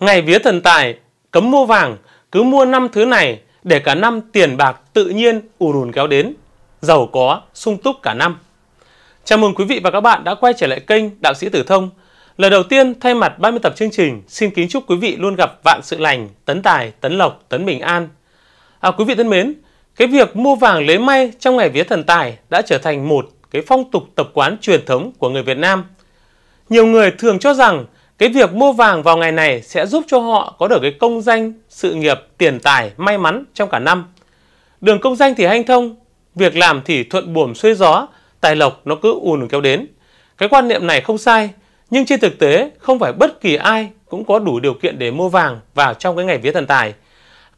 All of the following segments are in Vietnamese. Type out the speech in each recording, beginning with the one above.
Ngày vía thần tài, cấm mua vàng, cứ mua năm thứ này để cả năm tiền bạc tự nhiên ù ùn kéo đến, giàu có, sung túc cả năm. Chào mừng quý vị và các bạn đã quay trở lại kênh Đạo sĩ Tử Thông. Lần đầu tiên, thay mặt 30 tập chương trình, xin kính chúc quý vị luôn gặp vạn sự lành, tấn tài, tấn lộc, tấn bình an. À, quý vị thân mến, cái việc mua vàng lấy may trong ngày vía thần tài đã trở thành một cái phong tục tập quán truyền thống của người Việt Nam. Nhiều người thường cho rằng cái việc mua vàng vào ngày này sẽ giúp cho họ có được cái công danh, sự nghiệp, tiền tài, may mắn trong cả năm. Đường công danh thì hanh thông, việc làm thì thuận buồm xuôi gió, tài lộc nó cứ ùn kéo đến. Cái quan niệm này không sai, nhưng trên thực tế không phải bất kỳ ai cũng có đủ điều kiện để mua vàng vào trong cái ngày vía thần tài.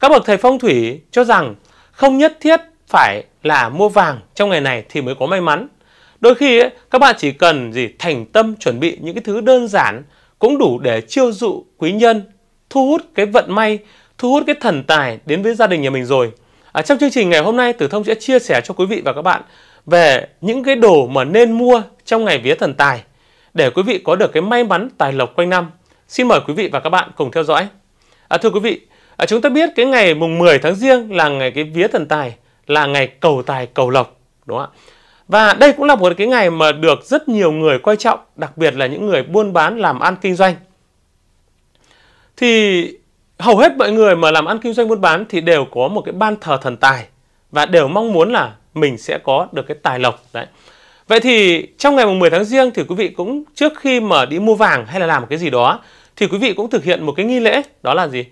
Các bậc thầy phong thủy cho rằng không nhất thiết phải là mua vàng trong ngày này thì mới có may mắn. Đôi khi ấy, các bạn chỉ cần gì thành tâm chuẩn bị những cái thứ đơn giản cũng đủ để chiêu dụ quý nhân, thu hút cái vận may, thu hút cái thần tài đến với gia đình nhà mình rồi. À, trong chương trình ngày hôm nay, Tử Thông sẽ chia sẻ cho quý vị và các bạn về những cái đồ mà nên mua trong ngày vía thần tài để quý vị có được cái may mắn tài lộc quanh năm. Xin mời quý vị và các bạn cùng theo dõi. À, thưa quý vị, à, chúng ta biết cái ngày mùng 10 tháng riêng là ngày cái vía thần tài, là ngày cầu tài cầu lộc, đúng không ạ? Và đây cũng là một cái ngày mà được rất nhiều người coi trọng, đặc biệt là những người buôn bán làm ăn kinh doanh. Thì hầu hết mọi người mà làm ăn kinh doanh buôn bán thì đều có một cái ban thờ thần tài và đều mong muốn là mình sẽ có được cái tài lộc đấy. Vậy thì trong ngày mùng 10 tháng giêng thì quý vị cũng trước khi mà đi mua vàng hay là làm cái gì đó thì quý vị cũng thực hiện một cái nghi lễ đó là gì?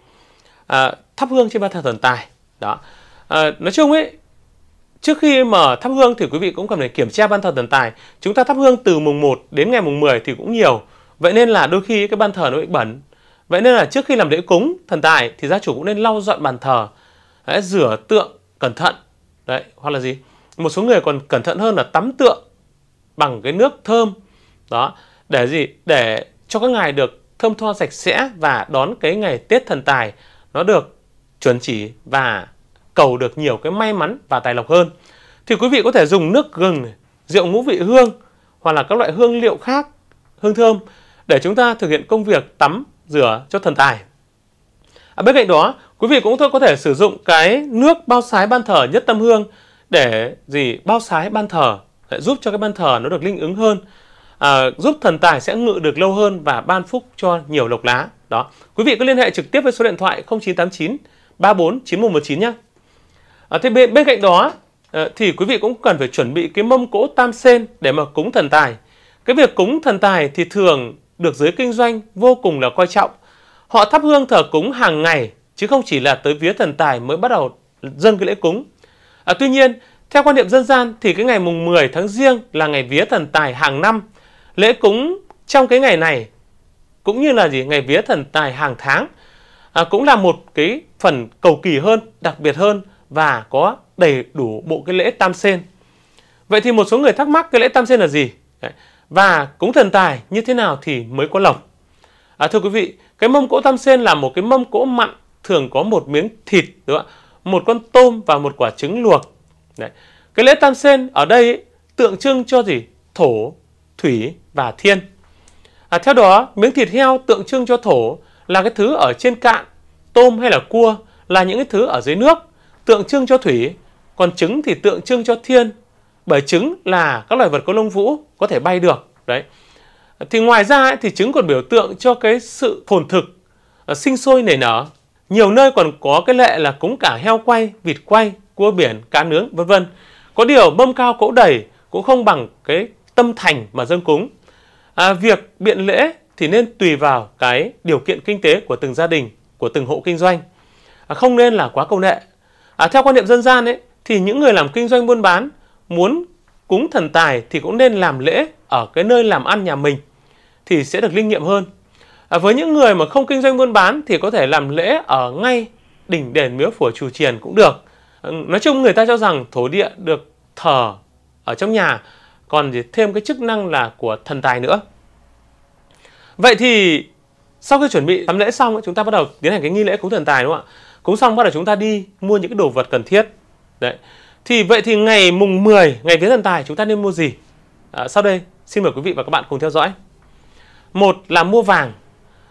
À, thắp hương trên ban thờ thần tài. Đó. À, nói chung ấy Trước khi mở thắp hương thì quý vị cũng cần phải kiểm tra ban thờ thần tài. Chúng ta thắp hương từ mùng 1 đến ngày mùng 10 thì cũng nhiều. Vậy nên là đôi khi cái ban thờ nó bị bẩn. Vậy nên là trước khi làm lễ cúng thần tài thì gia chủ cũng nên lau dọn bàn thờ, Đấy, rửa tượng cẩn thận. Đấy, hoặc là gì? Một số người còn cẩn thận hơn là tắm tượng bằng cái nước thơm. Đó, để gì? Để cho các ngài được thơm tho sạch sẽ và đón cái ngày Tết thần tài nó được chuẩn chỉ và cầu được nhiều cái may mắn và tài lộc hơn. Thì quý vị có thể dùng nước gừng, rượu ngũ vị hương hoặc là các loại hương liệu khác, hương thơm để chúng ta thực hiện công việc tắm, rửa cho thần tài. À, bên cạnh đó, quý vị cũng có thể sử dụng cái nước bao sái ban thờ nhất tâm hương để gì bao sái ban thờ để giúp cho cái ban thờ nó được linh ứng hơn à, giúp thần tài sẽ ngự được lâu hơn và ban phúc cho nhiều lộc lá đó quý vị có liên hệ trực tiếp với số điện thoại 0989 34 9119 nhé À, thế bên, bên cạnh đó à, thì quý vị cũng cần phải chuẩn bị cái mâm cỗ tam sen để mà cúng thần tài. Cái việc cúng thần tài thì thường được giới kinh doanh vô cùng là coi trọng. Họ thắp hương thờ cúng hàng ngày chứ không chỉ là tới vía thần tài mới bắt đầu dâng cái lễ cúng. À, tuy nhiên, theo quan niệm dân gian thì cái ngày mùng 10 tháng riêng là ngày vía thần tài hàng năm. Lễ cúng trong cái ngày này cũng như là gì ngày vía thần tài hàng tháng à, cũng là một cái phần cầu kỳ hơn, đặc biệt hơn và có đầy đủ bộ cái lễ tam sen. Vậy thì một số người thắc mắc cái lễ tam sen là gì? Và cúng thần tài như thế nào thì mới có lộc? À, thưa quý vị, cái mâm cỗ tam sen là một cái mâm cỗ mặn thường có một miếng thịt, đúng không? một con tôm và một quả trứng luộc. Đấy. Cái lễ tam sen ở đây ấy, tượng trưng cho gì? Thổ, thủy và thiên. À, theo đó, miếng thịt heo tượng trưng cho thổ là cái thứ ở trên cạn, tôm hay là cua là những cái thứ ở dưới nước tượng trưng cho thủy, còn trứng thì tượng trưng cho thiên, bởi trứng là các loài vật có lông vũ có thể bay được. Đấy. Thì ngoài ra ấy, thì trứng còn biểu tượng cho cái sự phồn thực, ờ, sinh sôi nảy nở. Nhiều nơi còn có cái lệ là cúng cả heo quay, vịt quay, cua biển, cá nướng, vân vân. Có điều mâm cao cỗ đầy cũng không bằng cái tâm thành mà dân cúng. À, việc biện lễ thì nên tùy vào cái điều kiện kinh tế của từng gia đình, của từng hộ kinh doanh. À, không nên là quá công nghệ à, theo quan niệm dân gian ấy thì những người làm kinh doanh buôn bán muốn cúng thần tài thì cũng nên làm lễ ở cái nơi làm ăn nhà mình thì sẽ được linh nghiệm hơn à, với những người mà không kinh doanh buôn bán thì có thể làm lễ ở ngay đỉnh đền miếu phủ chủ triền cũng được ừ, nói chung người ta cho rằng thổ địa được thờ ở trong nhà còn thì thêm cái chức năng là của thần tài nữa vậy thì sau khi chuẩn bị tắm lễ xong chúng ta bắt đầu tiến hành cái nghi lễ cúng thần tài đúng không ạ cúng xong bắt đầu chúng ta đi mua những cái đồ vật cần thiết đấy thì vậy thì ngày mùng 10 ngày vía thần tài chúng ta nên mua gì à, sau đây xin mời quý vị và các bạn cùng theo dõi một là mua vàng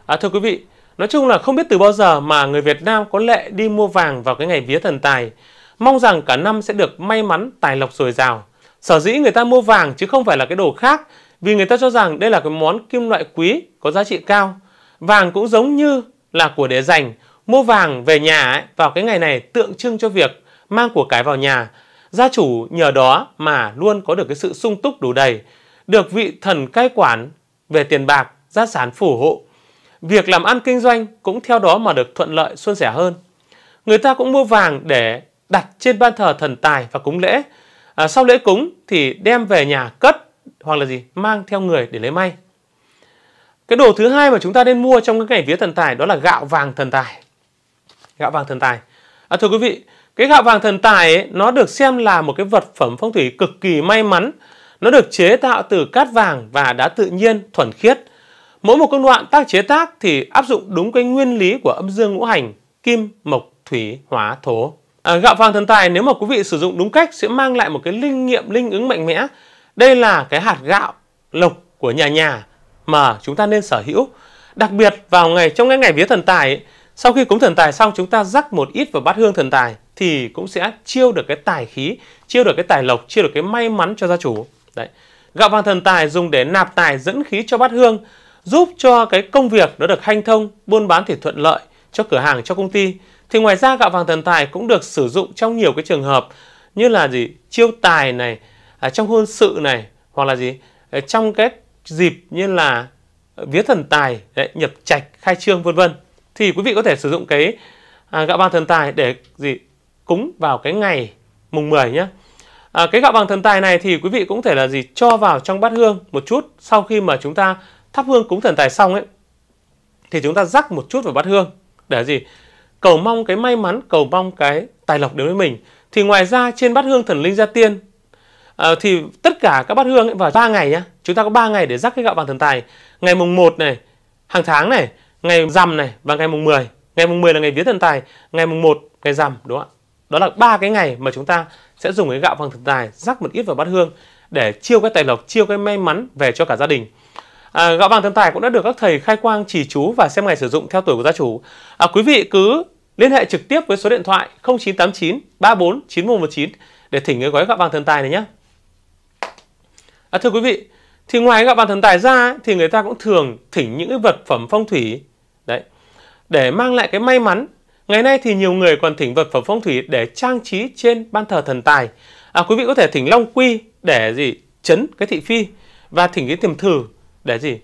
à, thưa quý vị nói chung là không biết từ bao giờ mà người Việt Nam có lệ đi mua vàng vào cái ngày vía thần tài mong rằng cả năm sẽ được may mắn tài lộc dồi dào sở dĩ người ta mua vàng chứ không phải là cái đồ khác vì người ta cho rằng đây là cái món kim loại quý có giá trị cao vàng cũng giống như là của để dành Mua vàng về nhà ấy, vào cái ngày này tượng trưng cho việc mang của cái vào nhà. Gia chủ nhờ đó mà luôn có được cái sự sung túc đủ đầy, được vị thần cai quản về tiền bạc, gia sản phù hộ. Việc làm ăn kinh doanh cũng theo đó mà được thuận lợi suôn sẻ hơn. Người ta cũng mua vàng để đặt trên ban thờ thần tài và cúng lễ. À, sau lễ cúng thì đem về nhà cất hoặc là gì mang theo người để lấy may. Cái đồ thứ hai mà chúng ta nên mua trong cái ngày vía thần tài đó là gạo vàng thần tài gạo vàng thần tài à, thưa quý vị cái gạo vàng thần tài ấy, nó được xem là một cái vật phẩm phong thủy cực kỳ may mắn nó được chế tạo từ cát vàng và đá tự nhiên thuần khiết mỗi một công đoạn tác chế tác thì áp dụng đúng cái nguyên lý của âm dương ngũ hành kim mộc thủy hóa thổ à, gạo vàng thần tài nếu mà quý vị sử dụng đúng cách sẽ mang lại một cái linh nghiệm linh ứng mạnh mẽ đây là cái hạt gạo lộc của nhà nhà mà chúng ta nên sở hữu đặc biệt vào ngày trong cái ngày vía thần tài ấy, sau khi cúng thần tài xong chúng ta rắc một ít vào bát hương thần tài thì cũng sẽ chiêu được cái tài khí, chiêu được cái tài lộc, chiêu được cái may mắn cho gia chủ. Đấy. Gạo vàng thần tài dùng để nạp tài dẫn khí cho bát hương, giúp cho cái công việc nó được hanh thông, buôn bán thì thuận lợi cho cửa hàng, cho công ty. Thì ngoài ra gạo vàng thần tài cũng được sử dụng trong nhiều cái trường hợp như là gì chiêu tài này, à, trong hôn sự này hoặc là gì ờ, trong cái dịp như là vía thần tài, đấy, nhập trạch, khai trương vân vân thì quý vị có thể sử dụng cái à, gạo vàng thần tài để gì cúng vào cái ngày mùng 10 nhé à, cái gạo vàng thần tài này thì quý vị cũng thể là gì cho vào trong bát hương một chút sau khi mà chúng ta thắp hương cúng thần tài xong ấy thì chúng ta rắc một chút vào bát hương để gì cầu mong cái may mắn cầu mong cái tài lộc đến với mình thì ngoài ra trên bát hương thần linh gia tiên à, thì tất cả các bát hương ấy vào 3 ngày nhá chúng ta có 3 ngày để rắc cái gạo vàng thần tài ngày mùng 1 này hàng tháng này ngày rằm này và ngày mùng 10. Ngày mùng 10 là ngày vía thần tài, ngày mùng 1 ngày rằm đúng không ạ? Đó là ba cái ngày mà chúng ta sẽ dùng cái gạo vàng thần tài rắc một ít vào bát hương để chiêu cái tài lộc, chiêu cái may mắn về cho cả gia đình. À, gạo vàng thần tài cũng đã được các thầy khai quang chỉ chú và xem ngày sử dụng theo tuổi của gia chủ. À, quý vị cứ liên hệ trực tiếp với số điện thoại 0989 34 9119 để thỉnh cái gói gạo vàng thần tài này nhé. À, thưa quý vị, thì ngoài gạo vàng thần tài ra thì người ta cũng thường thỉnh những cái vật phẩm phong thủy đấy để mang lại cái may mắn ngày nay thì nhiều người còn thỉnh vật phẩm phong thủy để trang trí trên ban thờ thần tài à, quý vị có thể thỉnh long quy để gì chấn cái thị phi và thỉnh cái tiềm thử để gì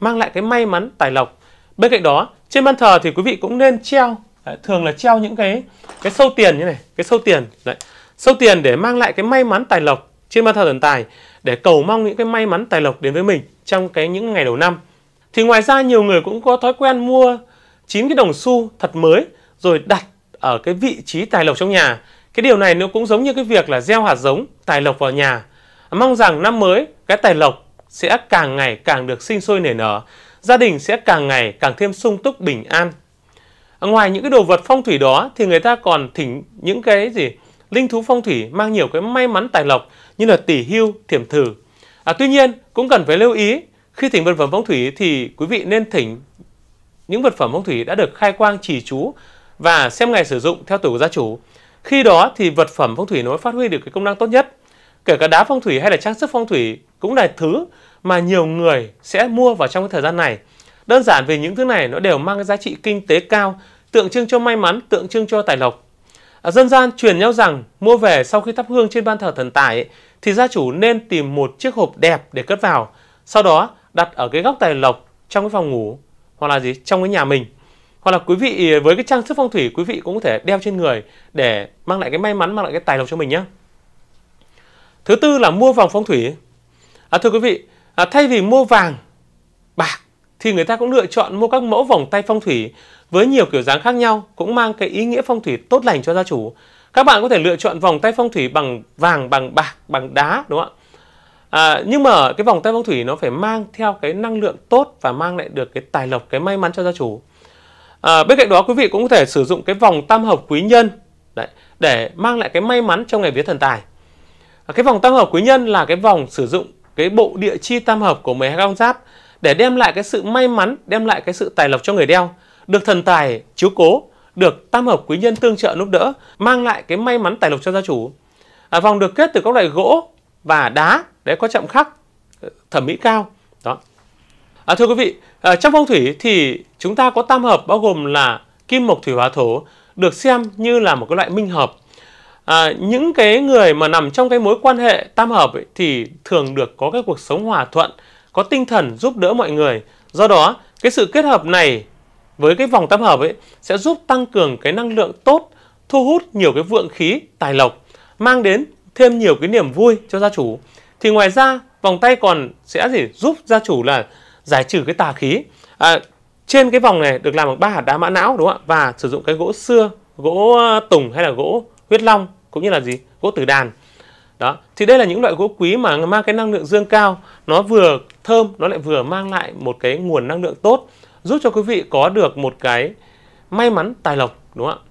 mang lại cái may mắn tài lộc bên cạnh đó trên ban thờ thì quý vị cũng nên treo à, thường là treo những cái cái sâu tiền như này cái sâu tiền đấy sâu tiền để mang lại cái may mắn tài lộc trên ban thờ thần tài để cầu mong những cái may mắn tài lộc đến với mình trong cái những ngày đầu năm thì ngoài ra nhiều người cũng có thói quen mua 9 cái đồng xu thật mới rồi đặt ở cái vị trí tài lộc trong nhà. Cái điều này nó cũng giống như cái việc là gieo hạt giống tài lộc vào nhà. Mong rằng năm mới cái tài lộc sẽ càng ngày càng được sinh sôi nảy nở, gia đình sẽ càng ngày càng thêm sung túc bình an. ngoài những cái đồ vật phong thủy đó thì người ta còn thỉnh những cái gì linh thú phong thủy mang nhiều cái may mắn tài lộc như là tỷ hưu, thiểm thử. À, tuy nhiên cũng cần phải lưu ý khi thỉnh vật phẩm phong thủy thì quý vị nên thỉnh những vật phẩm phong thủy đã được khai quang trì chú và xem ngày sử dụng theo tuổi của gia chủ. Khi đó thì vật phẩm phong thủy nó mới phát huy được cái công năng tốt nhất. Kể cả đá phong thủy hay là trang sức phong thủy cũng là thứ mà nhiều người sẽ mua vào trong cái thời gian này. Đơn giản vì những thứ này nó đều mang cái giá trị kinh tế cao, tượng trưng cho may mắn, tượng trưng cho tài lộc. À, dân gian truyền nhau rằng mua về sau khi thắp hương trên ban thờ thần tài ấy, thì gia chủ nên tìm một chiếc hộp đẹp để cất vào. Sau đó đặt ở cái góc tài lộc trong cái phòng ngủ hoặc là gì trong cái nhà mình hoặc là quý vị với cái trang sức phong thủy quý vị cũng có thể đeo trên người để mang lại cái may mắn mang lại cái tài lộc cho mình nhé thứ tư là mua vòng phong thủy à, thưa quý vị à, thay vì mua vàng bạc thì người ta cũng lựa chọn mua các mẫu vòng tay phong thủy với nhiều kiểu dáng khác nhau cũng mang cái ý nghĩa phong thủy tốt lành cho gia chủ các bạn có thể lựa chọn vòng tay phong thủy bằng vàng bằng bạc bằng đá đúng không ạ à, nhưng mà cái vòng tay phong thủy nó phải mang theo cái năng lượng tốt và mang lại được cái tài lộc cái may mắn cho gia chủ à, bên cạnh đó quý vị cũng có thể sử dụng cái vòng tam hợp quý nhân đấy, để mang lại cái may mắn trong ngày vía thần tài à, cái vòng tam hợp quý nhân là cái vòng sử dụng cái bộ địa chi tam hợp của 12 con giáp để đem lại cái sự may mắn đem lại cái sự tài lộc cho người đeo được thần tài chiếu cố được tam hợp quý nhân tương trợ giúp đỡ mang lại cái may mắn tài lộc cho gia chủ à, vòng được kết từ các loại gỗ và đá đấy có chạm khắc ờ, thẩm mỹ cao đó à, thưa quý vị à, trong phong thủy thì chúng ta có tam hợp bao gồm là kim mộc thủy hỏa thổ được xem như là một cái loại minh hợp à, những cái người mà nằm trong cái mối quan hệ tam hợp ấy, thì thường được có cái cuộc sống hòa thuận có tinh thần giúp đỡ mọi người do đó cái sự kết hợp này với cái vòng tam hợp ấy sẽ giúp tăng cường cái năng lượng tốt thu hút nhiều cái vượng khí tài lộc mang đến thêm nhiều cái niềm vui cho gia chủ thì ngoài ra vòng tay còn sẽ gì giúp gia chủ là giải trừ cái tà khí à, trên cái vòng này được làm bằng ba hạt đá mã não đúng không ạ và sử dụng cái gỗ xưa gỗ ờ, tùng hay là gỗ huyết long cũng như là gì gỗ tử đàn đó thì đây là những loại gỗ quý mà mang cái năng lượng dương cao nó vừa thơm nó lại vừa mang lại một cái nguồn năng lượng tốt giúp cho quý vị có được một cái may mắn tài lộc đúng không ạ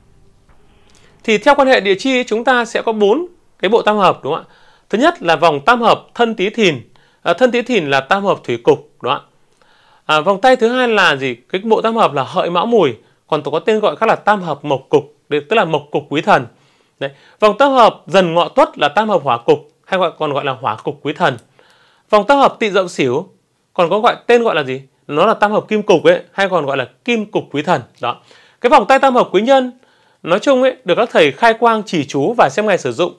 thì theo quan hệ địa chi chúng ta sẽ có bốn cái bộ tam hợp đúng không ạ thứ nhất là vòng tam hợp thân tý thìn à, thân tý thìn là tam hợp thủy cục đúng không ạ à, vòng tay thứ hai là gì cái bộ tam hợp là hợi mão mùi còn có tên gọi khác là tam hợp mộc cục tức là mộc cục quý thần Đấy. vòng tam hợp dần ngọ tuất là tam hợp hỏa cục hay gọi còn gọi là hỏa cục quý thần vòng tam hợp tị dậu xỉu còn có gọi tên gọi là gì nó là tam hợp kim cục ấy hay còn gọi là kim cục quý thần đó cái vòng tay tam hợp quý nhân nói chung ấy được các thầy khai quang chỉ chú và xem ngày sử dụng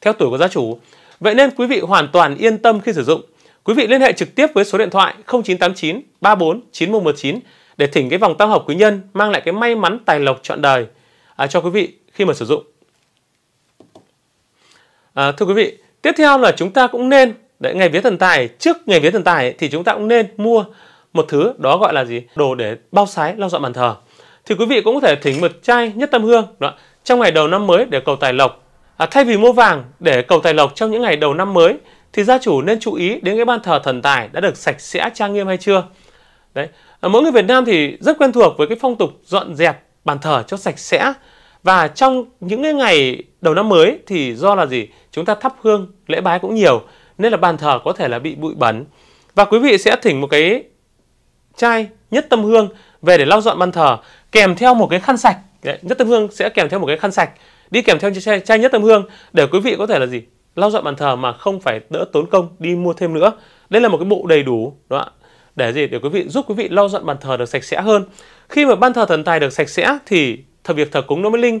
theo tuổi của gia chủ. Vậy nên quý vị hoàn toàn yên tâm khi sử dụng. Quý vị liên hệ trực tiếp với số điện thoại 0989 34 9119 để thỉnh cái vòng tam hợp quý nhân mang lại cái may mắn tài lộc trọn đời à, cho quý vị khi mà sử dụng. À, thưa quý vị, tiếp theo là chúng ta cũng nên đấy, ngày vía thần tài trước ngày vía thần tài thì chúng ta cũng nên mua một thứ đó gọi là gì đồ để bao sái lau dọn bàn thờ thì quý vị cũng có thể thỉnh một chai nhất tâm hương đó, trong ngày đầu năm mới để cầu tài lộc À, thay vì mua vàng để cầu tài lộc trong những ngày đầu năm mới thì gia chủ nên chú ý đến cái ban thờ thần tài đã được sạch sẽ trang nghiêm hay chưa. Đấy, à, mỗi người Việt Nam thì rất quen thuộc với cái phong tục dọn dẹp bàn thờ cho sạch sẽ và trong những cái ngày đầu năm mới thì do là gì chúng ta thắp hương lễ bái cũng nhiều nên là bàn thờ có thể là bị bụi bẩn và quý vị sẽ thỉnh một cái chai nhất tâm hương về để lau dọn bàn thờ kèm theo một cái khăn sạch Đấy, nhất tâm hương sẽ kèm theo một cái khăn sạch đi kèm theo chai, chai nhất tâm hương để quý vị có thể là gì lau dọn bàn thờ mà không phải đỡ tốn công đi mua thêm nữa đây là một cái bộ đầy đủ đó để gì để quý vị giúp quý vị lau dọn bàn thờ được sạch sẽ hơn khi mà ban thờ thần tài được sạch sẽ thì thờ việc thờ cúng nó mới linh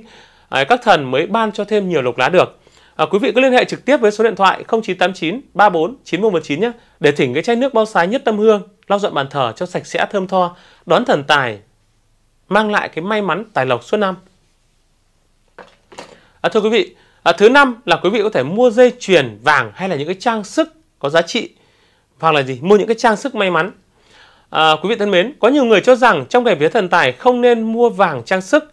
các thần mới ban cho thêm nhiều lộc lá được à, quý vị cứ liên hệ trực tiếp với số điện thoại 0989 34 9119 nhé để thỉnh cái chai nước bao sái nhất tâm hương lau dọn bàn thờ cho sạch sẽ thơm tho đón thần tài mang lại cái may mắn tài lộc suốt năm À, thưa quý vị, à, thứ năm là quý vị có thể mua dây chuyền vàng hay là những cái trang sức có giá trị hoặc là gì mua những cái trang sức may mắn. À, quý vị thân mến, có nhiều người cho rằng trong ngày vía thần tài không nên mua vàng trang sức.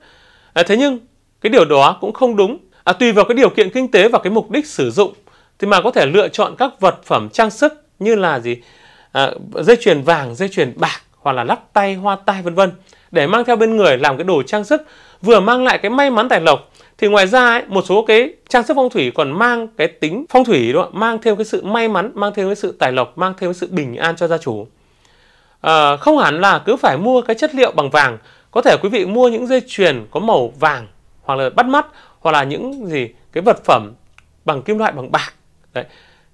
À, thế nhưng cái điều đó cũng không đúng. À, tùy vào cái điều kiện kinh tế và cái mục đích sử dụng thì mà có thể lựa chọn các vật phẩm trang sức như là gì à, dây chuyền vàng, dây chuyền bạc hoặc là lắc tay, hoa tai vân vân để mang theo bên người làm cái đồ trang sức vừa mang lại cái may mắn tài lộc thì ngoài ra ấy, một số cái trang sức phong thủy còn mang cái tính phong thủy đó mang thêm cái sự may mắn mang thêm cái sự tài lộc mang thêm cái sự bình an cho gia chủ à, không hẳn là cứ phải mua cái chất liệu bằng vàng có thể quý vị mua những dây chuyền có màu vàng hoặc là bắt mắt hoặc là những gì cái vật phẩm bằng kim loại bằng bạc đấy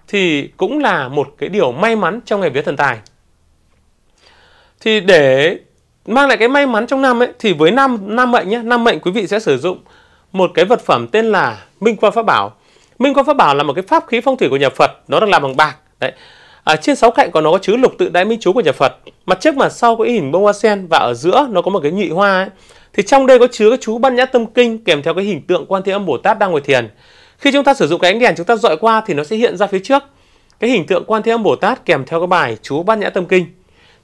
thì cũng là một cái điều may mắn trong ngày vía thần tài thì để mang lại cái may mắn trong năm ấy thì với năm năm mệnh nhé năm mệnh quý vị sẽ sử dụng một cái vật phẩm tên là Minh Quan Pháp Bảo. Minh Quan Pháp Bảo là một cái pháp khí phong thủy của nhà Phật, nó được làm bằng bạc. Đấy. Ở à, trên sáu cạnh của nó có chứa lục tự đại minh chú của nhà Phật. Mặt trước mặt sau có hình bông hoa sen và ở giữa nó có một cái nhị hoa ấy. Thì trong đây có chứa cái chú ban Nhã Tâm Kinh kèm theo cái hình tượng Quan Thế Âm Bồ Tát đang ngồi thiền. Khi chúng ta sử dụng cái ánh đèn chúng ta dọi qua thì nó sẽ hiện ra phía trước cái hình tượng Quan Thế Âm Bồ Tát kèm theo cái bài chú ban Nhã Tâm Kinh.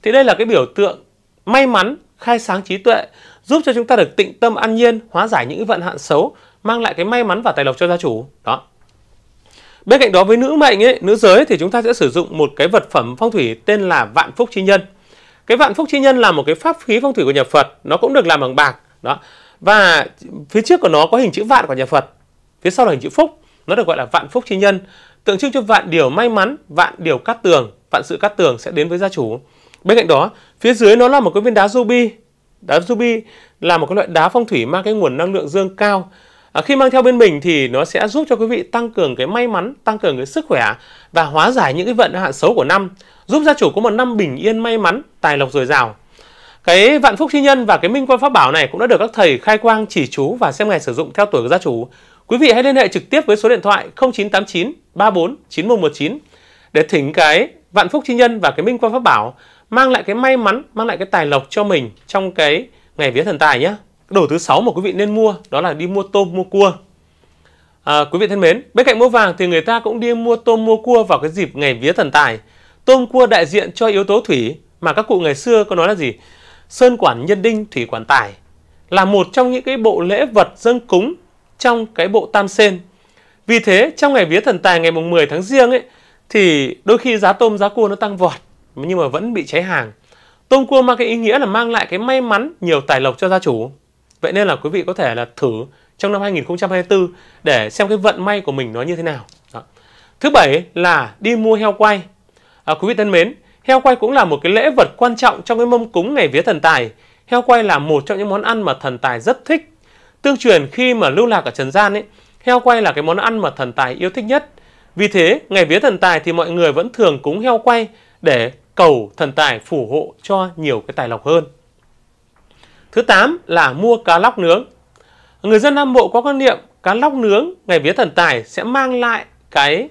Thì đây là cái biểu tượng may mắn, khai sáng trí tuệ giúp cho chúng ta được tịnh tâm an nhiên, hóa giải những vận hạn xấu, mang lại cái may mắn và tài lộc cho gia chủ. Đó. Bên cạnh đó với nữ mệnh ấy, nữ giới thì chúng ta sẽ sử dụng một cái vật phẩm phong thủy tên là vạn phúc chi nhân. Cái vạn phúc chi nhân là một cái pháp khí phong thủy của nhà Phật, nó cũng được làm bằng bạc. Đó. Và phía trước của nó có hình chữ vạn của nhà Phật, phía sau là hình chữ phúc, nó được gọi là vạn phúc chi nhân, tượng trưng cho vạn điều may mắn, vạn điều cát tường, vạn sự cát tường sẽ đến với gia chủ. Bên cạnh đó, phía dưới nó là một cái viên đá ruby Đá ruby là một cái loại đá phong thủy mang cái nguồn năng lượng dương cao. À, khi mang theo bên mình thì nó sẽ giúp cho quý vị tăng cường cái may mắn, tăng cường cái sức khỏe và hóa giải những cái vận hạn xấu của năm, giúp gia chủ có một năm bình yên may mắn, tài lộc dồi dào. Cái vạn phúc chi nhân và cái minh quan pháp bảo này cũng đã được các thầy khai quang chỉ chú và xem ngày sử dụng theo tuổi của gia chủ. Quý vị hãy liên hệ trực tiếp với số điện thoại 0989 34 9119 để thỉnh cái vạn phúc chi nhân và cái minh quan pháp bảo mang lại cái may mắn mang lại cái tài lộc cho mình trong cái ngày vía thần tài nhé đồ thứ sáu mà quý vị nên mua đó là đi mua tôm mua cua à, quý vị thân mến bên cạnh mua vàng thì người ta cũng đi mua tôm mua cua vào cái dịp ngày vía thần tài tôm cua đại diện cho yếu tố thủy mà các cụ ngày xưa có nói là gì sơn quản nhân đinh thủy quản tài là một trong những cái bộ lễ vật dân cúng trong cái bộ tam sen vì thế trong ngày vía thần tài ngày mùng 10 tháng riêng ấy thì đôi khi giá tôm giá cua nó tăng vọt nhưng mà vẫn bị cháy hàng. Tôm cua mang cái ý nghĩa là mang lại cái may mắn, nhiều tài lộc cho gia chủ. Vậy nên là quý vị có thể là thử trong năm 2024 để xem cái vận may của mình nó như thế nào. Đó. Thứ bảy là đi mua heo quay. À, quý vị thân mến, heo quay cũng là một cái lễ vật quan trọng trong cái mâm cúng ngày vía thần tài. Heo quay là một trong những món ăn mà thần tài rất thích. Tương truyền khi mà lưu lạc ở trần gian ấy, heo quay là cái món ăn mà thần tài yêu thích nhất. Vì thế, ngày vía thần tài thì mọi người vẫn thường cúng heo quay để cầu thần tài phù hộ cho nhiều cái tài lộc hơn. Thứ 8 là mua cá lóc nướng. Người dân Nam Bộ có quan niệm cá lóc nướng ngày vía thần tài sẽ mang lại cái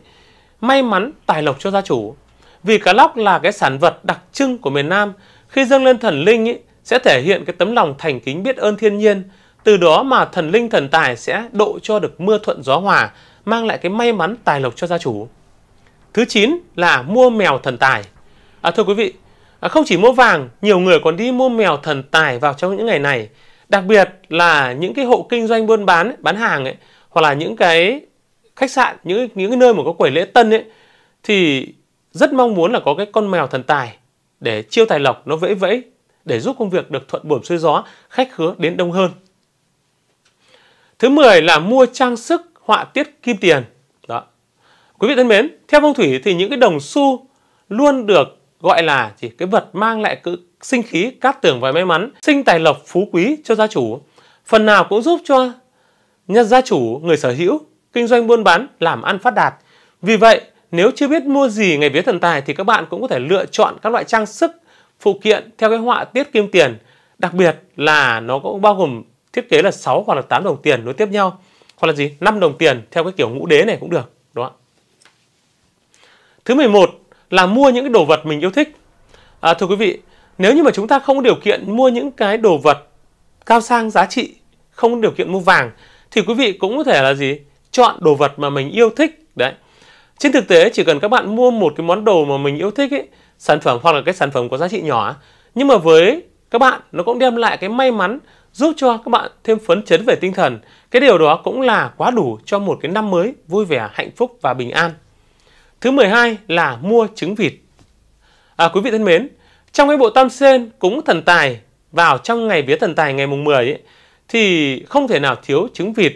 may mắn tài lộc cho gia chủ. Vì cá lóc là cái sản vật đặc trưng của miền Nam, khi dâng lên thần linh ý, sẽ thể hiện cái tấm lòng thành kính biết ơn thiên nhiên, từ đó mà thần linh thần tài sẽ độ cho được mưa thuận gió hòa, mang lại cái may mắn tài lộc cho gia chủ. Thứ 9 là mua mèo thần tài. À, thưa quý vị, à, không chỉ mua vàng, nhiều người còn đi mua mèo thần tài vào trong những ngày này. Đặc biệt là những cái hộ kinh doanh buôn bán, bán hàng ấy, hoặc là những cái khách sạn, những những cái nơi mà có quầy lễ tân ấy, thì rất mong muốn là có cái con mèo thần tài để chiêu tài lộc nó vẫy vẫy để giúp công việc được thuận buồm xuôi gió, khách khứa đến đông hơn. Thứ 10 là mua trang sức họa tiết kim tiền. Đó. Quý vị thân mến, theo phong thủy thì những cái đồng xu luôn được gọi là chỉ cái vật mang lại cứ sinh khí cát tường và may mắn sinh tài lộc phú quý cho gia chủ phần nào cũng giúp cho nhà gia chủ người sở hữu kinh doanh buôn bán làm ăn phát đạt vì vậy nếu chưa biết mua gì ngày vía thần tài thì các bạn cũng có thể lựa chọn các loại trang sức phụ kiện theo cái họa tiết kim tiền đặc biệt là nó cũng bao gồm thiết kế là 6 hoặc là 8 đồng tiền nối tiếp nhau hoặc là gì 5 đồng tiền theo cái kiểu ngũ đế này cũng được đúng không ạ thứ 11 là mua những cái đồ vật mình yêu thích à, thưa quý vị nếu như mà chúng ta không có điều kiện mua những cái đồ vật cao sang giá trị không có điều kiện mua vàng thì quý vị cũng có thể là gì chọn đồ vật mà mình yêu thích đấy trên thực tế chỉ cần các bạn mua một cái món đồ mà mình yêu thích ấy sản phẩm hoặc là cái sản phẩm có giá trị nhỏ nhưng mà với các bạn nó cũng đem lại cái may mắn giúp cho các bạn thêm phấn chấn về tinh thần cái điều đó cũng là quá đủ cho một cái năm mới vui vẻ hạnh phúc và bình an Thứ 12 là mua trứng vịt. À, quý vị thân mến, trong cái bộ tam sen cúng thần tài vào trong ngày vía thần tài ngày mùng 10 ấy, thì không thể nào thiếu trứng vịt.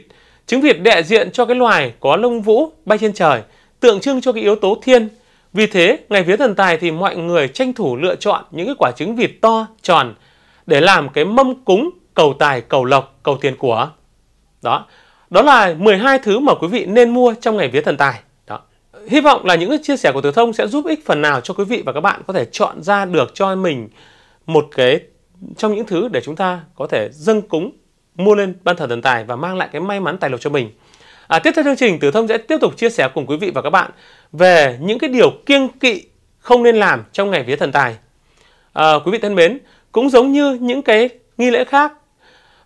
Trứng vịt đại diện cho cái loài có lông vũ bay trên trời, tượng trưng cho cái yếu tố thiên. Vì thế, ngày vía thần tài thì mọi người tranh thủ lựa chọn những cái quả trứng vịt to, tròn để làm cái mâm cúng cầu tài, cầu lộc, cầu tiền của. Đó. Đó là 12 thứ mà quý vị nên mua trong ngày vía thần tài hy vọng là những chia sẻ của Tử Thông sẽ giúp ích phần nào cho quý vị và các bạn có thể chọn ra được cho mình một cái trong những thứ để chúng ta có thể dâng cúng mua lên ban thờ thần tài và mang lại cái may mắn tài lộc cho mình. À, tiếp theo chương trình Tử Thông sẽ tiếp tục chia sẻ cùng quý vị và các bạn về những cái điều kiêng kỵ không nên làm trong ngày vía thần tài. À, quý vị thân mến, cũng giống như những cái nghi lễ khác,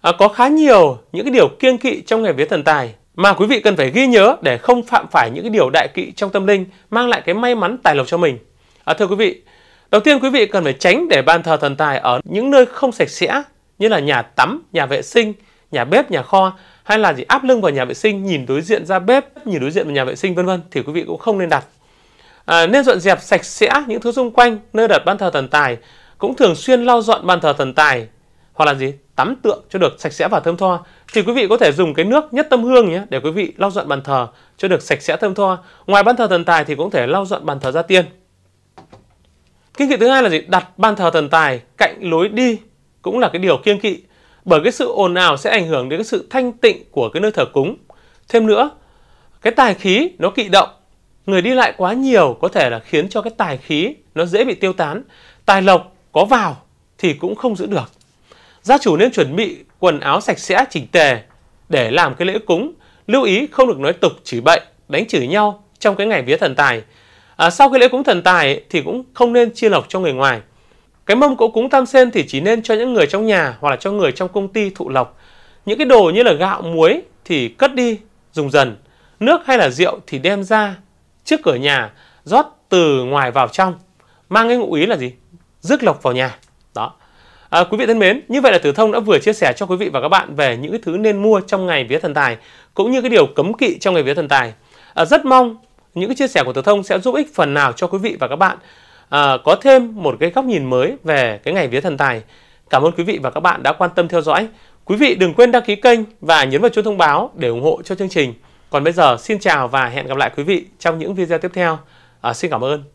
à, có khá nhiều những cái điều kiêng kỵ trong ngày vía thần tài mà quý vị cần phải ghi nhớ để không phạm phải những cái điều đại kỵ trong tâm linh mang lại cái may mắn tài lộc cho mình. À, thưa quý vị, đầu tiên quý vị cần phải tránh để bàn thờ thần tài ở những nơi không sạch sẽ như là nhà tắm, nhà vệ sinh, nhà bếp, nhà kho hay là gì áp lưng vào nhà vệ sinh nhìn đối diện ra bếp, nhìn đối diện vào nhà vệ sinh vân vân thì quý vị cũng không nên đặt. À, nên dọn dẹp sạch sẽ những thứ xung quanh nơi đặt bàn thờ thần tài cũng thường xuyên lau dọn bàn thờ thần tài hoặc là gì tắm tượng cho được sạch sẽ và thơm tho thì quý vị có thể dùng cái nước nhất tâm hương nhé để quý vị lau dọn bàn thờ cho được sạch sẽ thơm tho. Ngoài bàn thờ thần tài thì cũng thể lau dọn bàn thờ gia tiên. Kiêng kỵ thứ hai là gì? Đặt bàn thờ thần tài cạnh lối đi cũng là cái điều kiêng kỵ bởi cái sự ồn ào sẽ ảnh hưởng đến cái sự thanh tịnh của cái nơi thờ cúng. Thêm nữa, cái tài khí nó kỵ động, người đi lại quá nhiều có thể là khiến cho cái tài khí nó dễ bị tiêu tán, tài lộc có vào thì cũng không giữ được. Gia chủ nên chuẩn bị quần áo sạch sẽ chỉnh tề. Để làm cái lễ cúng, lưu ý không được nói tục chửi bậy, đánh chửi nhau trong cái ngày vía thần tài. À, sau cái lễ cúng thần tài thì cũng không nên chia lộc cho người ngoài. Cái mâm cỗ cúng tam sen thì chỉ nên cho những người trong nhà hoặc là cho người trong công ty thụ lộc. Những cái đồ như là gạo, muối thì cất đi, dùng dần. Nước hay là rượu thì đem ra trước cửa nhà, rót từ ngoài vào trong. Mang cái ngụ ý là gì? Rước lộc vào nhà. À, quý vị thân mến, như vậy là Tử Thông đã vừa chia sẻ cho quý vị và các bạn về những thứ nên mua trong ngày vía thần tài cũng như cái điều cấm kỵ trong ngày vía thần tài. À, rất mong những cái chia sẻ của Tử Thông sẽ giúp ích phần nào cho quý vị và các bạn à, có thêm một cái góc nhìn mới về cái ngày vía thần tài. Cảm ơn quý vị và các bạn đã quan tâm theo dõi. Quý vị đừng quên đăng ký kênh và nhấn vào chuông thông báo để ủng hộ cho chương trình. Còn bây giờ xin chào và hẹn gặp lại quý vị trong những video tiếp theo. À, xin cảm ơn.